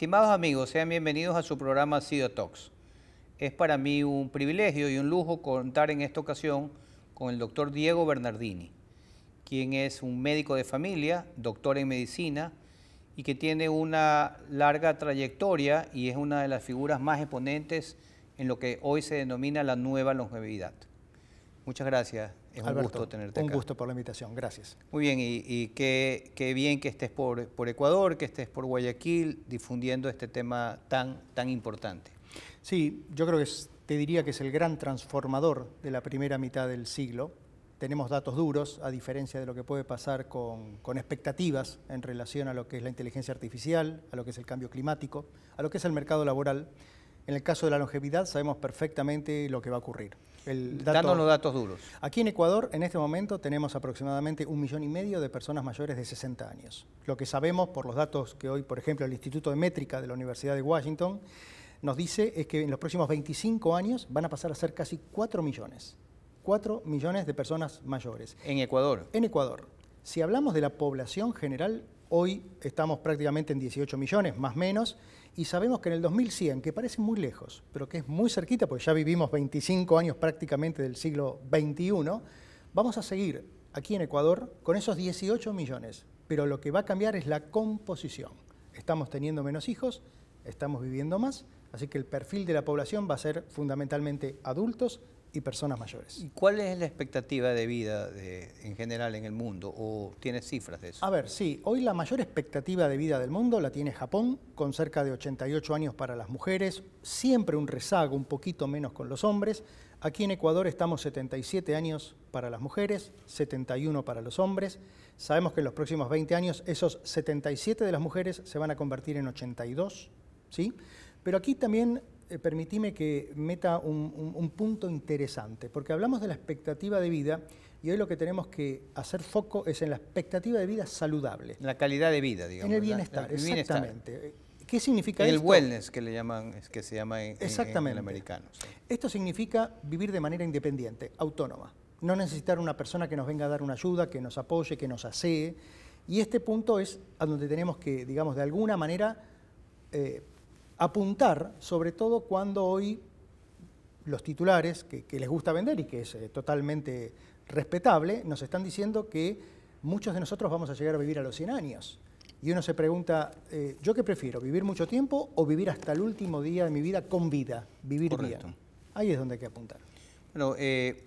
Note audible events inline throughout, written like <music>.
Estimados amigos, sean bienvenidos a su programa CIDO Talks. Es para mí un privilegio y un lujo contar en esta ocasión con el doctor Diego Bernardini, quien es un médico de familia, doctor en medicina y que tiene una larga trayectoria y es una de las figuras más exponentes en lo que hoy se denomina la nueva longevidad. Muchas gracias. Es un gusto tenerte Un gusto por la invitación. Gracias. Muy bien, y, qué, bien que estés por, Ecuador, que estés por Guayaquil difundiendo este tema tan, tan importante. Sí, yo creo que te diría que es el gran transformador de la primera mitad del siglo. Tenemos datos duros, a diferencia de lo que puede pasar con expectativas en relación a lo que es la inteligencia artificial, a lo que es el cambio climático, a lo que es el mercado laboral. En el caso de la longevidad sabemos perfectamente lo que va a ocurrir. Dándonos datos duros. Aquí en Ecuador, en este momento, tenemos aproximadamente un millón y medio de personas mayores de 60 años. Lo que sabemos por los datos que hoy, por ejemplo, el Instituto de Métrica de la Universidad de Washington nos dice es que en los próximos 25 años van a pasar a ser casi 4 millones. 4 millones de personas mayores. ¿En Ecuador? En Ecuador. Si hablamos de la población general, hoy estamos prácticamente en 18 millones, más menos, y sabemos que en el 2100, que parece muy lejos, pero que es muy cerquita, porque ya vivimos 25 años prácticamente del siglo XXI, vamos a seguir aquí en Ecuador con esos 18 millones, pero lo que va a cambiar es la composición. Estamos teniendo menos hijos, estamos viviendo más, así que el perfil de la población va a ser fundamentalmente adultos, y personas mayores. ¿Y cuál es la expectativa de vida en general en el mundo? ¿O tienes cifras de eso? A ver, sí, hoy la mayor expectativa de vida del mundo la tiene Japón, con cerca de 88 años para las mujeres, siempre un rezago, un poquito menos con los hombres. Aquí en Ecuador estamos 77 años para las mujeres, 71 para los hombres. Sabemos que en los próximos 20 años esos 77 de las mujeres se van a convertir en 82, ¿sí? Pero aquí también eh, permitime que meta un, punto interesante, porque hablamos de la expectativa de vida y hoy lo que tenemos que hacer foco es en la expectativa de vida saludable. En La calidad de vida, digamos. En el bienestar, exactamente. ¿Qué significa el El wellness que le llaman, que se llama en, Exactamente. En, americano. Esto significa vivir de manera independiente, autónoma. No necesitar una persona que nos venga a dar una ayuda, que nos apoye, que nos asee. Y este punto es a donde tenemos que, digamos, de alguna manera eh, apuntar, sobre todo cuando hoy los titulares que, les gusta vender y que es eh, totalmente respetable, nos están diciendo que muchos de nosotros vamos a llegar a vivir a los 100 años. Y uno se pregunta, eh, ¿yo qué prefiero? ¿Vivir mucho tiempo o vivir hasta el último día de mi vida con vida? Vivir bien. Ahí es donde hay que apuntar. Bueno, eh,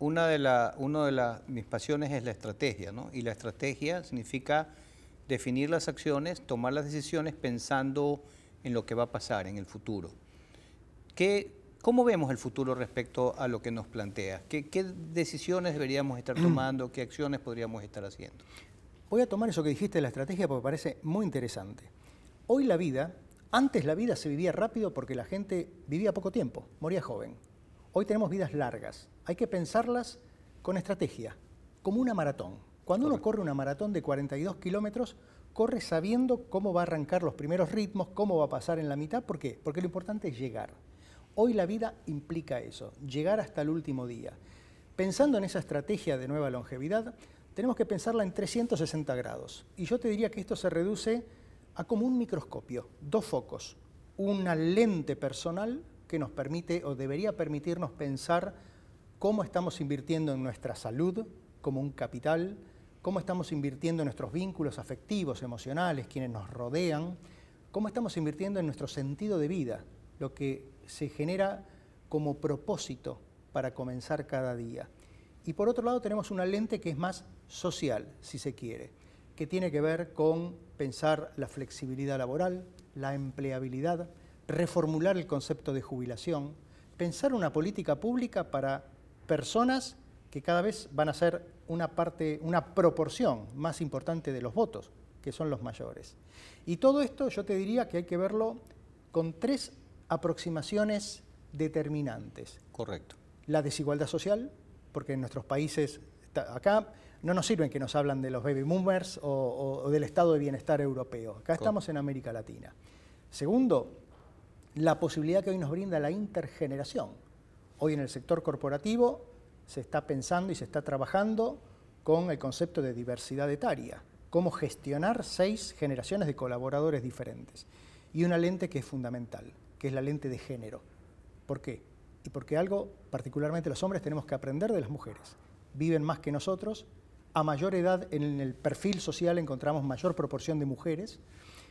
una de, la, de mis pasiones es la estrategia, ¿no? Y la estrategia significa definir las acciones, tomar las decisiones pensando en lo que va a pasar en el futuro. ¿Cómo vemos el futuro respecto a lo que nos plantea? ¿Qué, decisiones deberíamos estar tomando? ¿Qué acciones podríamos estar haciendo? Voy a tomar eso que dijiste de la estrategia porque parece muy interesante. Hoy la vida, antes la vida se vivía rápido porque la gente vivía poco tiempo, moría joven. Hoy tenemos vidas largas. Hay que pensarlas con estrategia, como una maratón. Cuando uno corre una maratón de 42 kilómetros, corre sabiendo cómo va a arrancar los primeros ritmos, cómo va a pasar en la mitad. ¿Por qué? Porque lo importante es llegar. Hoy la vida implica eso, llegar hasta el último día. Pensando en esa estrategia de nueva longevidad, tenemos que pensarla en 360 grados. Y yo te diría que esto se reduce a como un microscopio, dos focos, una lente personal que nos permite o debería permitirnos pensar cómo estamos invirtiendo en nuestra salud como un capital, cómo estamos invirtiendo en nuestros vínculos afectivos, emocionales, quienes nos rodean, cómo estamos invirtiendo en nuestro sentido de vida, lo que se genera como propósito para comenzar cada día. Y por otro lado tenemos una lente que es más social, si se quiere, que tiene que ver con pensar la flexibilidad laboral, la empleabilidad, reformular el concepto de jubilación, pensar una política pública para personas que cada vez van a ser una parte, una proporción más importante de los votos, que son los mayores. Y todo esto yo te diría que hay que verlo con tres aproximaciones determinantes. Correcto. La desigualdad social, porque en nuestros países, acá no nos sirven que nos hablan de los baby boomers o, o del estado de bienestar europeo. Acá estamos en América Latina. Segundo, la posibilidad que hoy nos brinda la intergeneración. Hoy en el sector corporativo se está pensando y se está trabajando con el concepto de diversidad etaria, cómo gestionar seis generaciones de colaboradores diferentes. Y una lente que es fundamental, que es la lente de género. ¿Por qué? Y porque algo, particularmente los hombres, tenemos que aprender de las mujeres. Viven más que nosotros, a mayor edad en el perfil social encontramos mayor proporción de mujeres,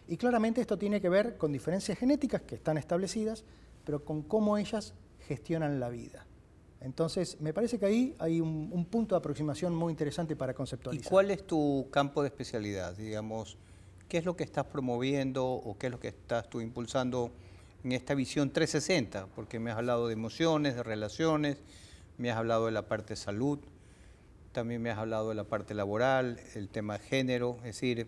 y claramente esto tiene que ver con diferencias genéticas que están establecidas, pero con cómo ellas gestionan la vida. Entonces, me parece que ahí hay un, punto de aproximación muy interesante para conceptualizar. ¿Y cuál es tu campo de especialidad? Digamos, ¿qué es lo que estás promoviendo o qué es lo que estás tú impulsando en esta visión 360? Porque me has hablado de emociones, de relaciones, me has hablado de la parte salud, también me has hablado de la parte laboral, el tema de género, es decir,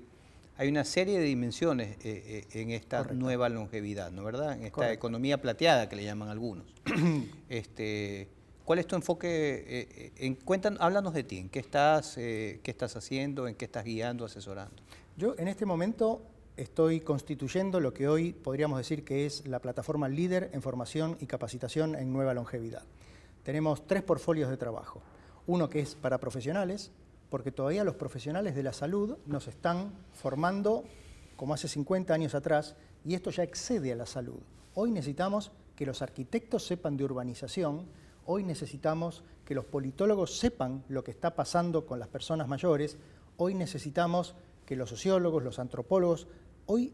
hay una serie de dimensiones eh, eh, en esta nueva longevidad, ¿no verdad? En esta economía plateada que le llaman algunos. <clears throat> este, ¿Cuál es tu enfoque? Eh, eh, en, háblanos de ti, ¿en qué estás, eh, qué estás haciendo, en qué estás guiando, asesorando? Yo en este momento estoy constituyendo lo que hoy podríamos decir que es la plataforma líder en formación y capacitación en nueva longevidad. Tenemos tres portfolios de trabajo. Uno que es para profesionales, porque todavía los profesionales de la salud nos están formando como hace 50 años atrás, y esto ya excede a la salud. Hoy necesitamos que los arquitectos sepan de urbanización, Hoy necesitamos que los politólogos sepan lo que está pasando con las personas mayores. Hoy necesitamos que los sociólogos, los antropólogos, hoy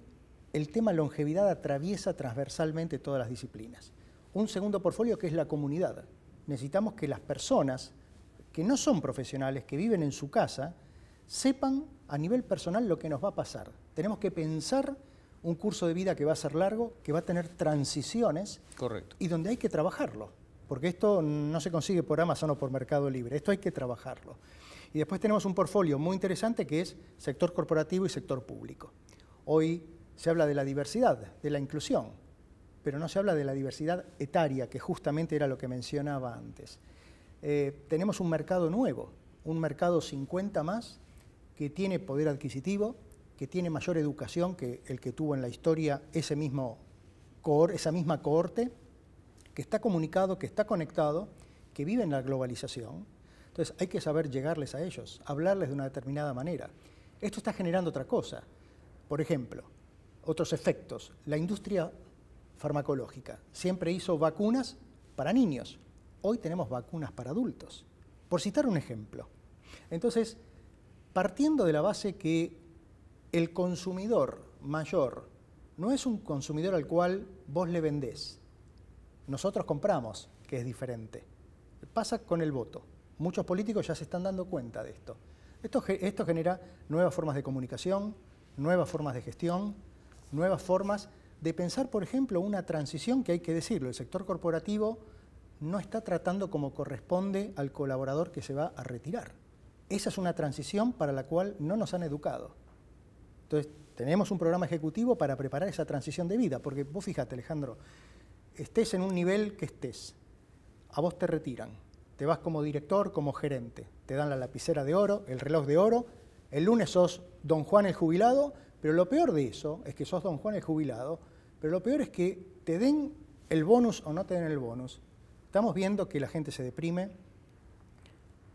el tema longevidad atraviesa transversalmente todas las disciplinas. Un segundo portfolio que es la comunidad. Necesitamos que las personas que no son profesionales, que viven en su casa, sepan a nivel personal lo que nos va a pasar. Tenemos que pensar un curso de vida que va a ser largo, que va a tener transiciones Correcto. y donde hay que trabajarlo porque esto no se consigue por Amazon o por Mercado Libre, esto hay que trabajarlo. Y después tenemos un portfolio muy interesante que es sector corporativo y sector público. Hoy se habla de la diversidad, de la inclusión, pero no se habla de la diversidad etaria, que justamente era lo que mencionaba antes. Eh, tenemos un mercado nuevo, un mercado 50 más, que tiene poder adquisitivo, que tiene mayor educación que el que tuvo en la historia ese mismo esa misma cohorte que está comunicado, que está conectado, que vive en la globalización. Entonces hay que saber llegarles a ellos, hablarles de una determinada manera. Esto está generando otra cosa. Por ejemplo, otros efectos. La industria farmacológica siempre hizo vacunas para niños. Hoy tenemos vacunas para adultos. Por citar un ejemplo. Entonces, partiendo de la base que el consumidor mayor no es un consumidor al cual vos le vendés, nosotros compramos, que es diferente. Pasa con el voto. Muchos políticos ya se están dando cuenta de esto. Esto, genera nuevas formas de comunicación, nuevas formas de gestión, nuevas formas de pensar, por ejemplo, una transición que hay que decirlo. El sector corporativo no está tratando como corresponde al colaborador que se va a retirar. Esa es una transición para la cual no nos han educado. Entonces, tenemos un programa ejecutivo para preparar esa transición de vida, porque vos fíjate, Alejandro, estés en un nivel que estés, a vos te retiran, te vas como director, como gerente, te dan la lapicera de oro, el reloj de oro, el lunes sos don Juan el jubilado, pero lo peor de eso es que sos don Juan el jubilado, pero lo peor es que te den el bonus o no te den el bonus. Estamos viendo que la gente se deprime,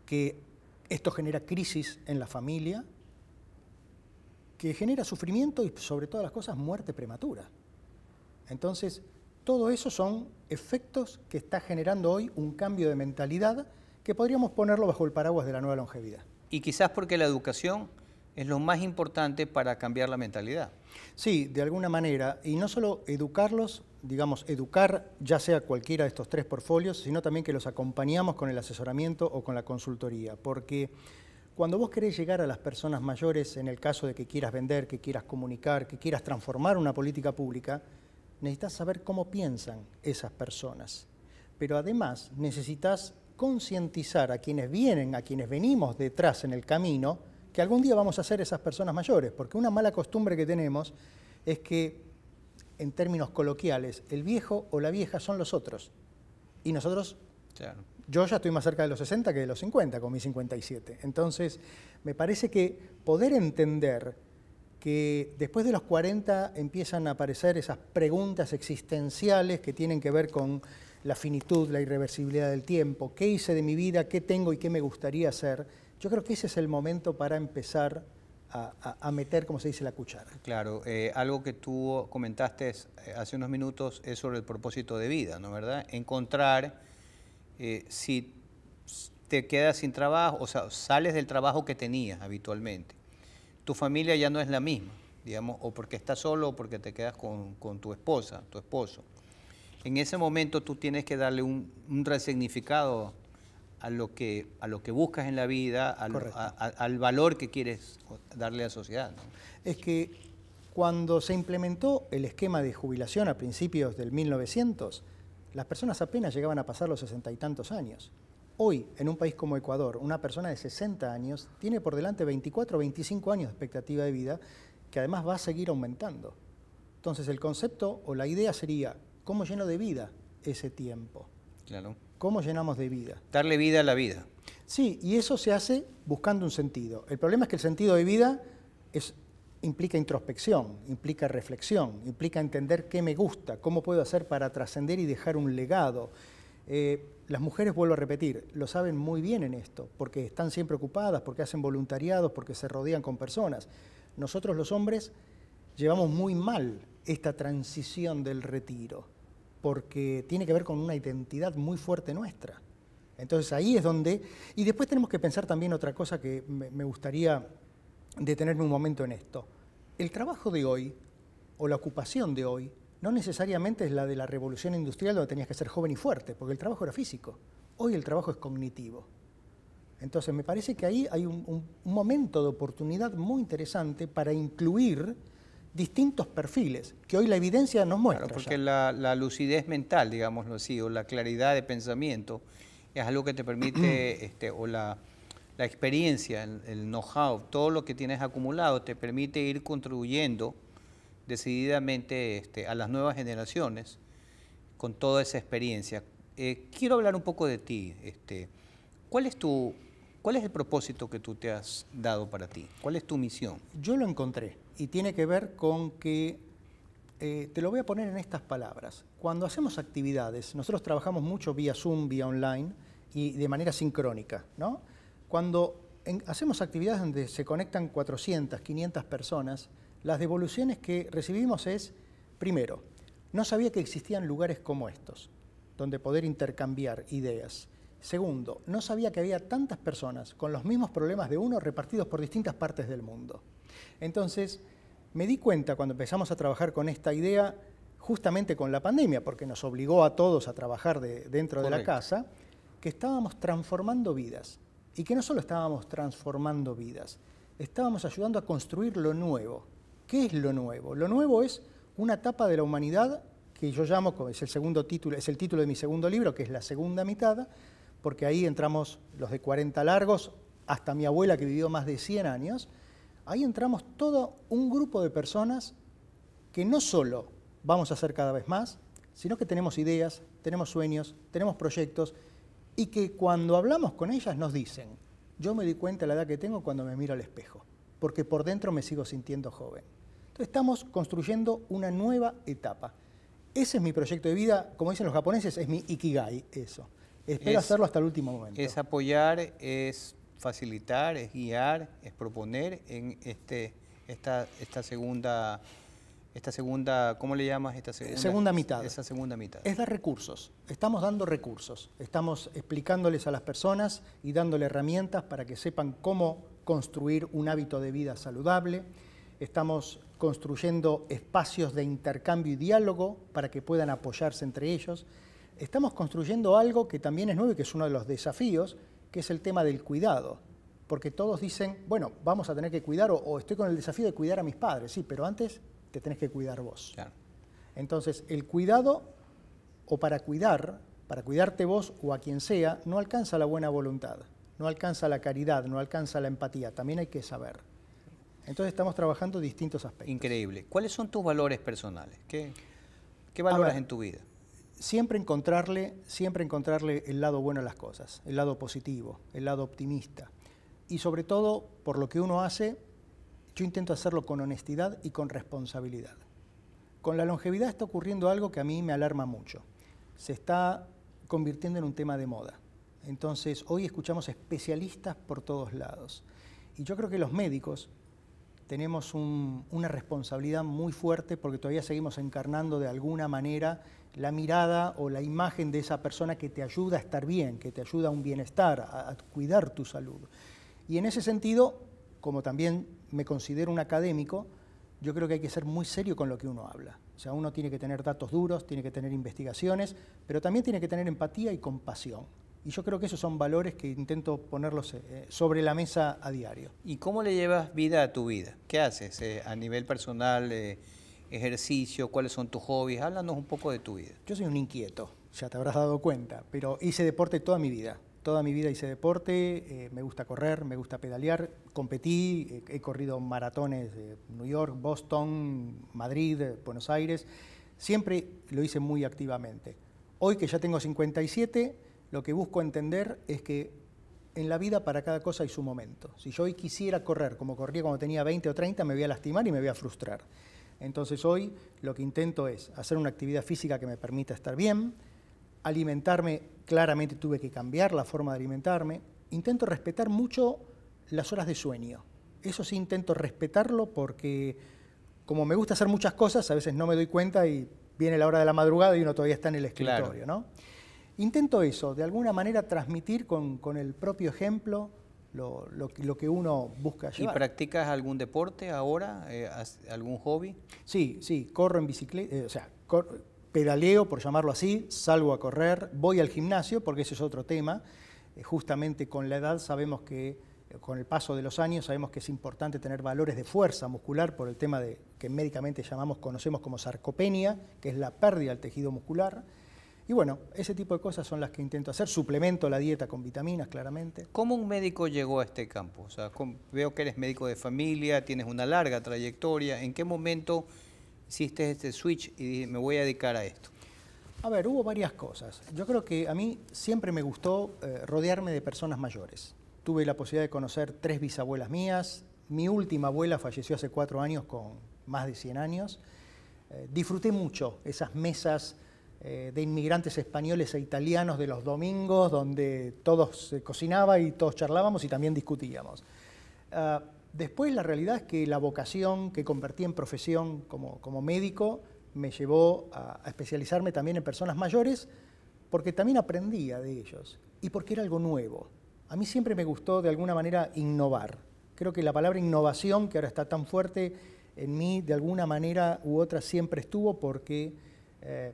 que esto genera crisis en la familia, que genera sufrimiento y sobre todas las cosas muerte prematura. Entonces, todo eso son efectos que está generando hoy un cambio de mentalidad que podríamos ponerlo bajo el paraguas de la nueva longevidad. Y quizás porque la educación es lo más importante para cambiar la mentalidad. Sí, de alguna manera. Y no solo educarlos, digamos, educar ya sea cualquiera de estos tres portfolios, sino también que los acompañamos con el asesoramiento o con la consultoría. Porque cuando vos querés llegar a las personas mayores, en el caso de que quieras vender, que quieras comunicar, que quieras transformar una política pública, necesitas saber cómo piensan esas personas. Pero además necesitas concientizar a quienes vienen, a quienes venimos detrás en el camino, que algún día vamos a ser esas personas mayores, porque una mala costumbre que tenemos es que, en términos coloquiales, el viejo o la vieja son los otros. Y nosotros, yo ya estoy más cerca de los 60 que de los 50, con mis 57. Entonces, me parece que poder entender que después de los 40 empiezan a aparecer esas preguntas existenciales que tienen que ver con la finitud, la irreversibilidad del tiempo, qué hice de mi vida, qué tengo y qué me gustaría hacer. Yo creo que ese es el momento para empezar a, meter, como se dice, la cuchara. Claro, eh, algo que tú comentaste eh, hace unos minutos es sobre el propósito de vida, ¿no verdad? Encontrar eh, si te quedas sin trabajo, o sea, sales del trabajo que tenías habitualmente tu familia ya no es la misma, digamos, o porque estás solo o porque te quedas con, tu esposa, tu esposo. En ese momento tú tienes que darle un, un resignificado a lo, que, a lo que buscas en la vida, al, valor que quieres darle a la sociedad. Es que cuando se implementó el esquema de jubilación a principios del 1900, las personas apenas llegaban a pasar los sesenta y tantos años. Hoy, en un país como Ecuador, una persona de 60 años tiene por delante 24 o 25 años de expectativa de vida, que además va a seguir aumentando. Entonces, el concepto o la idea sería, ¿cómo lleno de vida ese tiempo? Claro. ¿Cómo llenamos de vida? Darle vida a la vida. Sí, y eso se hace buscando un sentido. El problema es que el sentido de vida implica introspección, implica reflexión, implica entender qué me gusta, cómo puedo hacer para trascender y dejar un legado. Eh, las mujeres, vuelvo a repetir, lo saben muy bien en esto, porque están siempre ocupadas, porque hacen voluntariados, porque se rodean con personas. Nosotros los hombres llevamos muy mal esta transición del retiro, porque tiene que ver con una identidad muy fuerte nuestra. Entonces ahí es donde... Y después tenemos que pensar también otra cosa que me gustaría detenerme un momento en esto. El trabajo de hoy, o la ocupación de hoy, no necesariamente es la de la revolución industrial donde tenías que ser joven y fuerte, porque el trabajo era físico. Hoy el trabajo es cognitivo. Entonces me parece que ahí hay un, momento de oportunidad muy interesante para incluir distintos perfiles que hoy la evidencia nos muestra. Claro, porque la, lucidez mental, digámoslo así, o la claridad de pensamiento es algo que te permite, <clears throat> este, o la, experiencia, el know-how, todo lo que tienes acumulado te permite ir contribuyendo decididamente este, a las nuevas generaciones con toda esa experiencia. Eh, quiero hablar un poco de ti. Este, ¿cuál, es tu, ¿Cuál es el propósito que tú te has dado para ti? ¿Cuál es tu misión? Yo lo encontré y tiene que ver con que, eh, te lo voy a poner en estas palabras, cuando hacemos actividades, nosotros trabajamos mucho vía Zoom, vía online y de manera sincrónica, ¿no? Cuando hacemos actividades donde se conectan 400, 500 personas, las devoluciones que recibimos es, primero, no sabía que existían lugares como estos, donde poder intercambiar ideas. Segundo, no sabía que había tantas personas con los mismos problemas de uno repartidos por distintas partes del mundo. Entonces, me di cuenta cuando empezamos a trabajar con esta idea, justamente con la pandemia, porque nos obligó a todos a trabajar dentro de la casa, que estábamos transformando vidas. Y que no solo estábamos transformando vidas, estábamos ayudando a construir lo nuevo, ¿Qué es lo nuevo? Lo nuevo es una etapa de la humanidad que yo llamo, es el segundo título, es el título de mi segundo libro, que es la segunda mitad, porque ahí entramos los de 40 largos, hasta mi abuela que vivió más de 100 años, ahí entramos todo un grupo de personas que no solo vamos a ser cada vez más, sino que tenemos ideas, tenemos sueños, tenemos proyectos, y que cuando hablamos con ellas nos dicen, yo me di cuenta de la edad que tengo cuando me miro al espejo, porque por dentro me sigo sintiendo joven estamos construyendo una nueva etapa. Ese es mi proyecto de vida, como dicen los japoneses, es mi ikigai, eso. Espero hacerlo hasta el último momento. Es apoyar, es facilitar, es guiar, es proponer en este, esta, segunda esta segunda, ¿cómo le llamas? Esta segunda, mitad. Esa segunda mitad. Es dar recursos. Estamos dando recursos. Estamos explicándoles a las personas y dándoles herramientas para que sepan cómo construir un hábito de vida saludable. Estamos construyendo espacios de intercambio y diálogo para que puedan apoyarse entre ellos. Estamos construyendo algo que también es nuevo y que es uno de los desafíos, que es el tema del cuidado. Porque todos dicen, bueno, vamos a tener que cuidar o, estoy con el desafío de cuidar a mis padres, sí, pero antes te tenés que cuidar vos. Entonces, el cuidado o para cuidar, para cuidarte vos o a quien sea, no alcanza la buena voluntad, no alcanza la caridad, no alcanza la empatía, también hay que saber. Entonces estamos trabajando distintos aspectos. Increíble. ¿Cuáles son tus valores personales? ¿Qué, qué valoras en tu vida? Siempre encontrarle, siempre encontrarle el lado bueno a las cosas, el lado positivo, el lado optimista. Y sobre todo, por lo que uno hace, yo intento hacerlo con honestidad y con responsabilidad. Con la longevidad está ocurriendo algo que a mí me alarma mucho. Se está convirtiendo en un tema de moda. Entonces, hoy escuchamos especialistas por todos lados. Y yo creo que los médicos tenemos una responsabilidad muy fuerte porque todavía seguimos encarnando de alguna manera la mirada o la imagen de esa persona que te ayuda a estar bien, que te ayuda a un bienestar, a cuidar tu salud. Y en ese sentido, como también me considero un académico, yo creo que hay que ser muy serio con lo que uno habla. O sea, uno tiene que tener datos duros, tiene que tener investigaciones, pero también tiene que tener empatía y compasión. Y yo creo que esos son valores que intento ponerlos eh, sobre la mesa a diario. ¿Y cómo le llevas vida a tu vida? ¿Qué haces eh, a nivel personal, eh, ejercicio? ¿Cuáles son tus hobbies? Háblanos un poco de tu vida. Yo soy un inquieto, ya te habrás dado cuenta, pero hice deporte toda mi vida. Toda mi vida hice deporte, me gusta correr, me gusta pedalear, competí, he corrido maratones de New York, Boston, Madrid, Buenos Aires, siempre lo hice muy activamente. Hoy que ya tengo 57, lo que busco entender es que en la vida para cada cosa hay su momento. Si yo hoy quisiera correr como corría cuando tenía 20 o 30, me voy a lastimar y me voy a frustrar. Entonces hoy lo que intento es hacer una actividad física que me permita estar bien, alimentarme, claramente tuve que cambiar la forma de alimentarme, intento respetar mucho las horas de sueño. Eso sí intento respetarlo porque como me gusta hacer muchas cosas, a veces no me doy cuenta y viene la hora de la madrugada y uno todavía está en el escritorio, ¿no? Intento eso, de alguna manera transmitir con, el propio ejemplo lo, que uno busca llevar. ¿Y practicas algún deporte ahora, eh, algún hobby? Sí, sí, corro en bicicleta, eh, o sea, pedaleo, por llamarlo así, salgo a correr, voy al gimnasio, porque ese es otro tema. Eh, justamente con la edad sabemos que, con el paso de los años, sabemos que es importante tener valores de fuerza muscular por el tema de, que médicamente llamamos, conocemos como sarcopenia, que es la pérdida del tejido muscular y bueno, ese tipo de cosas son las que intento hacer. Suplemento la dieta con vitaminas, claramente. ¿Cómo un médico llegó a este campo? veo que eres médico de familia, tienes una larga trayectoria. ¿En qué momento hiciste este switch y me voy a dedicar a esto? A ver, hubo varias cosas. Yo creo que a mí siempre me gustó eh, rodearme de personas mayores. Tuve la posibilidad de conocer tres bisabuelas mías. Mi última abuela falleció hace cuatro años con más de 100 años. Eh, disfruté mucho esas mesas eh, de inmigrantes españoles e italianos de los domingos, donde todos se cocinaba y todos charlábamos y también discutíamos. Ah, después la realidad es que la vocación que convertí en profesión como, como médico me llevó a, especializarme también en personas mayores, porque también aprendía de ellos y porque era algo nuevo. A mí siempre me gustó de alguna manera innovar. Creo que la palabra innovación, que ahora está tan fuerte en mí, de alguna manera u otra siempre estuvo porque eh,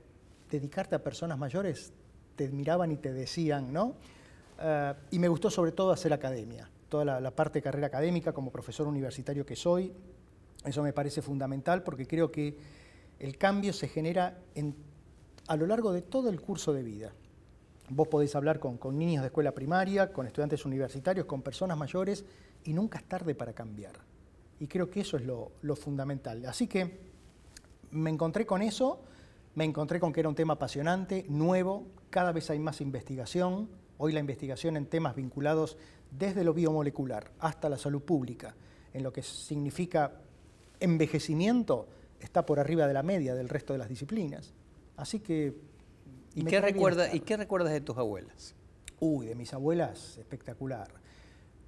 dedicarte a personas mayores, te admiraban y te decían, ¿no? Eh, y me gustó sobre todo hacer academia, toda la, parte de carrera académica como profesor universitario que soy, eso me parece fundamental porque creo que el cambio se genera a lo largo de todo el curso de vida. Vos podés hablar con, niños de escuela primaria, con estudiantes universitarios, con personas mayores y nunca es tarde para cambiar. Y creo que eso es lo fundamental. Así que me encontré con eso me encontré con que era un tema apasionante, nuevo, cada vez hay más investigación. Hoy la investigación en temas vinculados desde lo biomolecular hasta la salud pública, en lo que significa envejecimiento, está por arriba de la media del resto de las disciplinas. Así que... ¿Y, qué, ¿y qué recuerdas de tus abuelas? Uy, de mis abuelas, espectacular.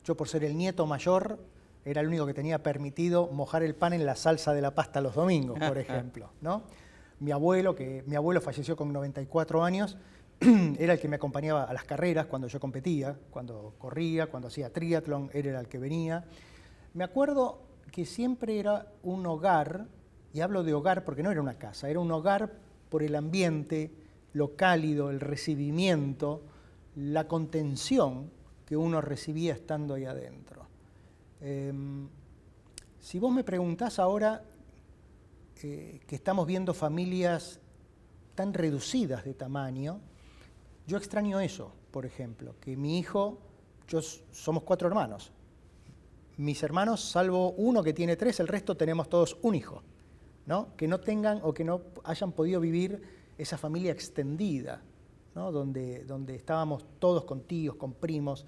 Yo por ser el nieto mayor, era el único que tenía permitido mojar el pan en la salsa de la pasta los domingos, por <laughs> ejemplo, ¿no? mi abuelo, que mi abuelo falleció con 94 años, <clears throat> era el que me acompañaba a las carreras cuando yo competía, cuando corría, cuando hacía triatlón, él era el que venía. Me acuerdo que siempre era un hogar, y hablo de hogar porque no era una casa, era un hogar por el ambiente, lo cálido, el recibimiento, la contención que uno recibía estando ahí adentro. Em, si vos me preguntás ahora que estamos viendo familias tan reducidas de tamaño, yo extraño eso, por ejemplo, que mi hijo, yo somos cuatro hermanos. Mis hermanos, salvo uno que tiene tres, el resto tenemos todos un hijo, ¿no? Que no tengan o que no hayan podido vivir esa familia extendida, ¿no? Donde, donde estábamos todos con tíos, con primos.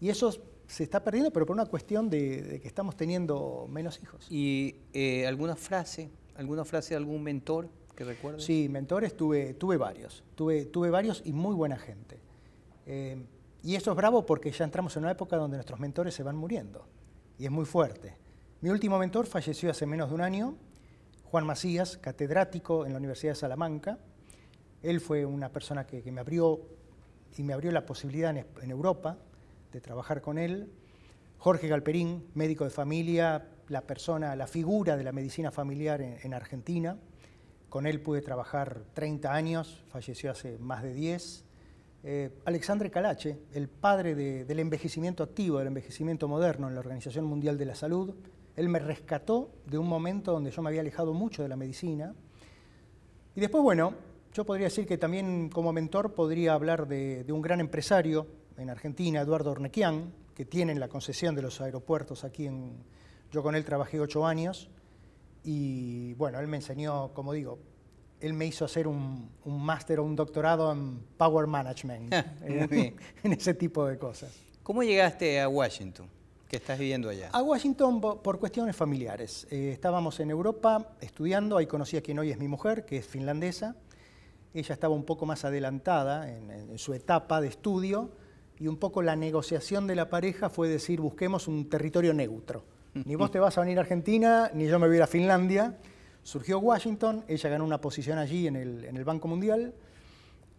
Y eso se está perdiendo, pero por una cuestión de, que estamos teniendo menos hijos. ¿Y eh, alguna frase ¿Alguna frase de algún mentor que recuerdes? Sí, mentores tuve, tuve varios. Tuve, tuve varios y muy buena gente. Eh, y eso es bravo porque ya entramos en una época donde nuestros mentores se van muriendo. Y es muy fuerte. Mi último mentor falleció hace menos de un año, Juan Macías, catedrático en la Universidad de Salamanca. Él fue una persona que, me abrió y me abrió la posibilidad en, en Europa de trabajar con él. Jorge Galperín, médico de familia, la persona, la figura de la medicina familiar en, Argentina. Con él pude trabajar 30 años, falleció hace más de 10. Eh, Alexandre Calache, el padre del envejecimiento activo, del envejecimiento moderno en la Organización Mundial de la Salud, él me rescató de un momento donde yo me había alejado mucho de la medicina. Y después, bueno, yo podría decir que también como mentor podría hablar de, un gran empresario en Argentina, Eduardo Ornequian, que tiene la concesión de los aeropuertos aquí en, yo con él trabajé ocho años y bueno, él me enseñó, como digo, él me hizo hacer un, máster o un doctorado en Power Management, <laughs> eh, <laughs> en, ese tipo de cosas. ¿Cómo llegaste a Washington? ¿Qué estás viviendo allá? A Washington por cuestiones familiares. Eh, estábamos en Europa estudiando, ahí conocí a quien hoy es mi mujer, que es finlandesa. Ella estaba un poco más adelantada en su etapa de estudio y un poco la negociación de la pareja fue decir busquemos un territorio neutro ni vos te vas a venir a Argentina, ni yo me voy a ir a Finlandia. Surgió Washington, ella ganó una posición allí en el, Banco Mundial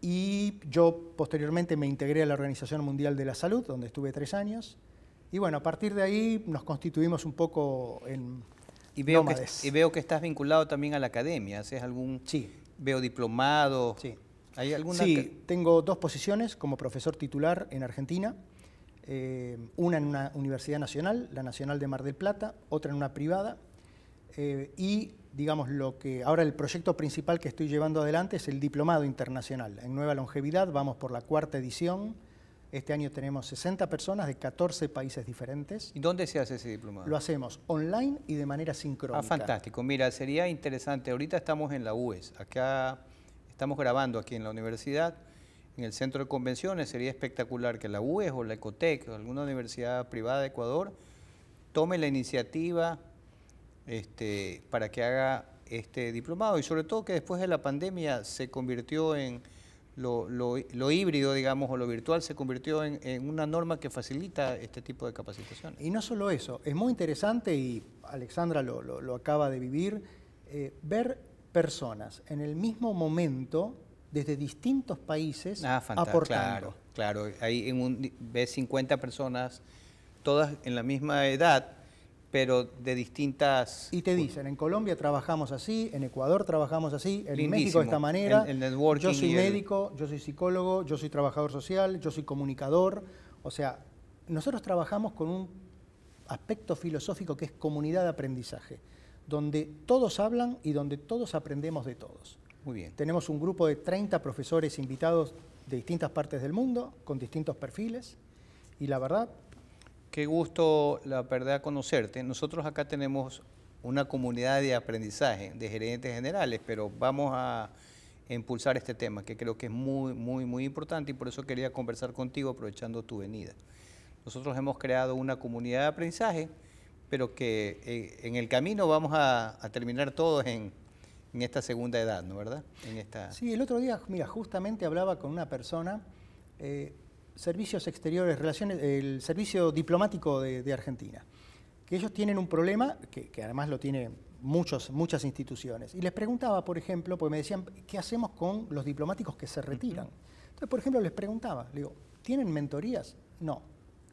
y yo posteriormente me integré a la Organización Mundial de la Salud, donde estuve tres años. Y bueno, a partir de ahí nos constituimos un poco en y veo Que, y veo que estás vinculado también a la academia, ¿haces algún...? Sí. Veo diplomado. Sí. ¿Hay alguna...? Sí, tengo dos posiciones como profesor titular en Argentina eh, una en una universidad nacional, la Nacional de Mar del Plata, otra en una privada, eh, y digamos lo que ahora el proyecto principal que estoy llevando adelante es el Diplomado Internacional en Nueva Longevidad, vamos por la cuarta edición, este año tenemos 60 personas de 14 países diferentes. ¿Y dónde se hace ese diplomado? Lo hacemos online y de manera sincrónica. Ah, fantástico. Mira, sería interesante. Ahorita estamos en la UES. Acá estamos grabando aquí en la universidad en el centro de convenciones. Sería espectacular que la UES o la Ecotec o alguna universidad privada de Ecuador tome la iniciativa este, para que haga este diplomado y sobre todo que después de la pandemia se convirtió en lo, híbrido, digamos, o lo virtual se convirtió en, una norma que facilita este tipo de capacitación. Y no solo eso, es muy interesante y Alexandra lo, acaba de vivir, eh, ver personas en el mismo momento desde distintos países ah, aportando. Claro, claro. Ahí en un, ves 50 personas, todas en la misma edad, pero de distintas... Y te dicen, en Colombia trabajamos así, en Ecuador trabajamos así, en México de esta manera, el, yo soy médico, yo soy psicólogo, yo soy trabajador social, yo soy comunicador, o sea, nosotros trabajamos con un aspecto filosófico que es comunidad de aprendizaje, donde todos hablan y donde todos aprendemos de todos. Muy bien. Tenemos un grupo de 30 profesores invitados de distintas partes del mundo, con distintos perfiles, y la verdad... Qué gusto, la verdad, conocerte. Nosotros acá tenemos una comunidad de aprendizaje de gerentes generales, pero vamos a impulsar este tema, que creo que es muy, muy, muy importante y por eso quería conversar contigo aprovechando tu venida. Nosotros hemos creado una comunidad de aprendizaje, pero que eh, en el camino vamos a terminar todos en, en esta segunda edad, ¿no verdad? En esta... Sí, el otro día, mira, justamente hablaba con una persona, eh, servicios exteriores, relaciones, el servicio diplomático de, Argentina, que ellos tienen un problema, que, además lo tienen muchos, muchas instituciones. Y les preguntaba, por ejemplo, porque me decían, ¿qué hacemos con los diplomáticos que se retiran? Entonces, por ejemplo, les preguntaba, le digo, ¿tienen mentorías? No.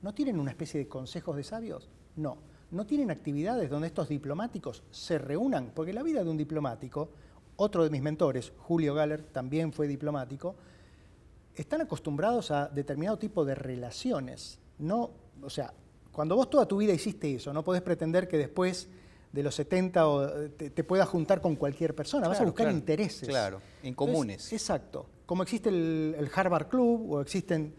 ¿No tienen una especie de consejos de sabios? No no tienen actividades donde estos diplomáticos se reúnan, porque la vida de un diplomático, otro de mis mentores, Julio Galler, también fue diplomático, están acostumbrados a determinado tipo de relaciones. No, o sea, cuando vos toda tu vida hiciste eso, no podés pretender que después de los 70 te, puedas juntar con cualquier persona, vas a buscar intereses. Claro, en comunes. exacto. Como existe el, el Harvard Club o existen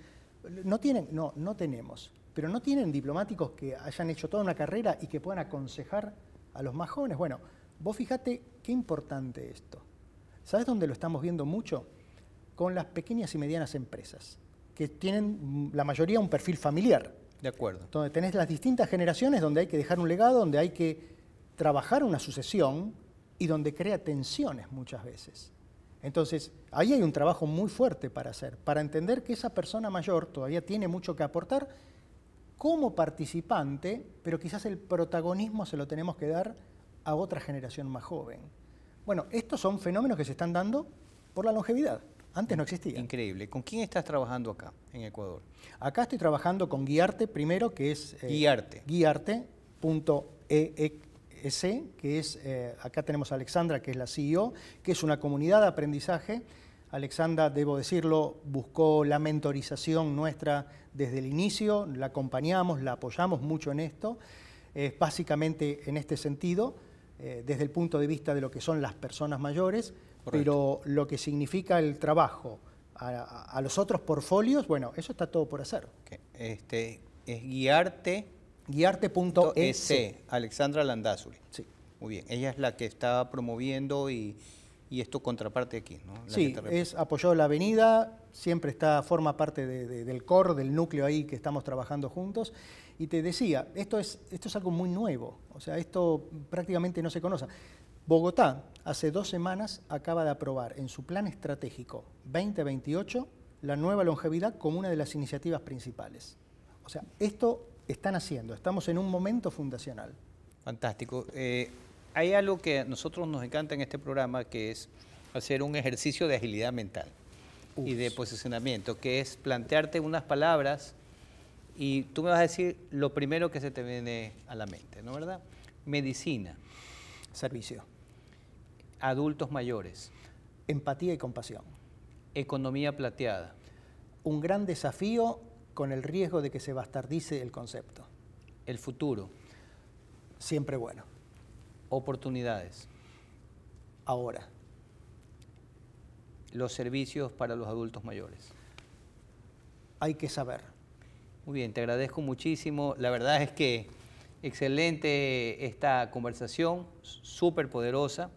no tienen, no, no tenemos pero no tienen diplomáticos que hayan hecho toda una carrera y que puedan aconsejar a los más jóvenes. Bueno, vos fijate qué importante esto. ¿Sabes dónde lo estamos viendo mucho? Con las pequeñas y medianas empresas, que tienen la mayoría un perfil familiar. De acuerdo. Donde tenés las distintas generaciones, donde hay que dejar un legado, donde hay que trabajar una sucesión y donde crea tensiones muchas veces. Entonces, ahí hay un trabajo muy fuerte para hacer, para entender que esa persona mayor todavía tiene mucho que aportar como participante, pero quizás el protagonismo se lo tenemos que dar a otra generación más joven. Bueno, estos son fenómenos que se están dando por la longevidad. Antes no existía. Increíble. ¿Con quién estás trabajando acá, en Ecuador? Acá estoy trabajando con Guiarte primero, que es... Eh, Guiarte. Guiarte. Guiarte.es, que es... Eh, acá tenemos a Alexandra, que es la CEO, que es una comunidad de aprendizaje Alexandra, debo decirlo, buscó la mentorización nuestra desde el inicio, la acompañamos, la apoyamos mucho en esto, Es básicamente en este sentido, eh, desde el punto de vista de lo que son las personas mayores, pero lo que significa el trabajo a, los otros portfolios, bueno, eso está todo por hacer. Este, es guiarte. Guiarte.es. E Alexandra Landazuri. Sí. Muy bien, ella es la que está promoviendo y y esto contraparte aquí, ¿no? sí, es apoyado la avenida, siempre está, forma parte del core, del núcleo ahí que estamos trabajando juntos. Y te decía, esto es, esto es algo muy nuevo, o sea, esto prácticamente no se conoce. Bogotá hace dos semanas acaba de aprobar en su plan estratégico 2028 la nueva longevidad como una de las iniciativas principales. O sea, esto están haciendo, estamos en un momento fundacional. Fantástico. Eh, hay algo que a nosotros nos encanta en este programa, que es hacer un ejercicio de agilidad mental y de posicionamiento, que es plantearte unas palabras y tú me vas a decir lo primero que se te viene a la mente, ¿no verdad? Medicina. Servicio. Adultos mayores. Empatía y compasión. Economía plateada. Un gran desafío con el riesgo de que se bastardice el concepto. El futuro. Siempre bueno oportunidades. Ahora. Los servicios para los adultos mayores. Hay que saber. Muy bien, te agradezco muchísimo. La verdad es que excelente esta conversación, súper poderosa.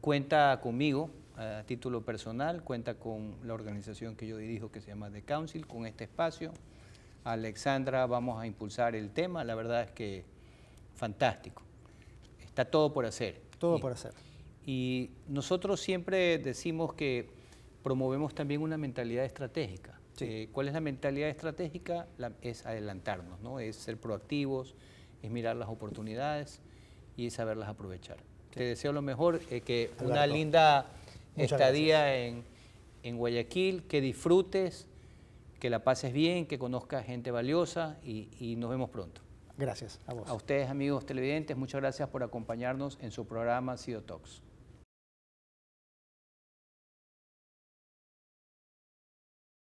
Cuenta conmigo a título personal, cuenta con la organización que yo dirijo que se llama The Council, con este espacio. Alexandra, vamos a impulsar el tema. La verdad es que fantástico. Está todo por hacer. Todo por hacer. Y nosotros siempre decimos que promovemos también una mentalidad estratégica. Eh, ¿Cuál es la mentalidad estratégica? es adelantarnos, ¿no? es ser proactivos, es mirar las oportunidades y saberlas aprovechar. Te deseo lo mejor, eh, que una linda estadía en, Guayaquil, que disfrutes, que la pases bien, que conozcas gente valiosa y nos vemos pronto. Gracias a vos. A ustedes, amigos televidentes, muchas gracias por acompañarnos en su programa Sido Talks.